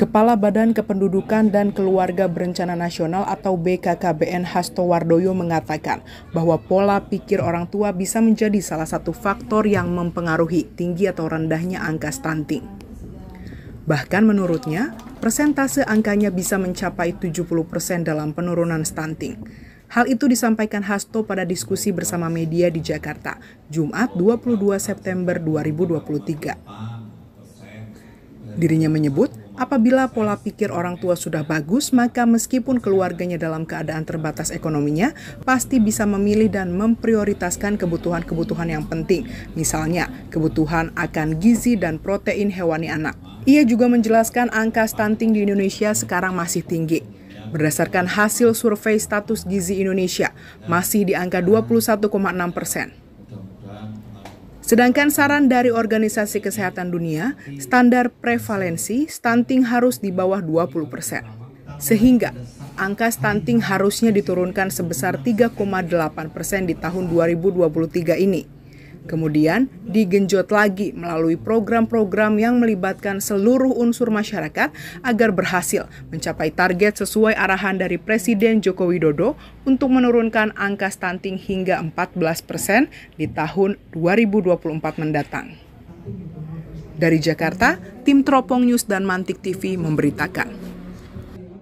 Kepala Badan Kependudukan dan Keluarga Berencana Nasional atau BKKBN Hasto Wardoyo mengatakan bahwa pola pikir orang tua bisa menjadi salah satu faktor yang mempengaruhi tinggi atau rendahnya angka stunting. Bahkan menurutnya, persentase angkanya bisa mencapai 70% dalam penurunan stunting. Hal itu disampaikan Hasto pada diskusi bersama media di Jakarta, Jumat 22 September 2023. Dirinya menyebut, apabila pola pikir orang tua sudah bagus, maka meskipun keluarganya dalam keadaan terbatas ekonominya, pasti bisa memilih dan memprioritaskan kebutuhan-kebutuhan yang penting, misalnya kebutuhan akan gizi dan protein hewani anak. Ia juga menjelaskan angka stunting di Indonesia sekarang masih tinggi. Berdasarkan hasil survei status gizi Indonesia, masih di angka 21,6 persen. Sedangkan saran dari Organisasi Kesehatan Dunia, standar prevalensi stunting harus di bawah 20 persen. Sehingga angka stunting harusnya diturunkan sebesar 3,8 persen di tahun 2023 ini. Kemudian digenjot lagi melalui program-program yang melibatkan seluruh unsur masyarakat agar berhasil mencapai target sesuai arahan dari Presiden Joko Widodo untuk menurunkan angka stunting hingga 14 persen di tahun 2024 mendatang. Dari Jakarta, tim Tropong News dan Mantik TV memberitakan.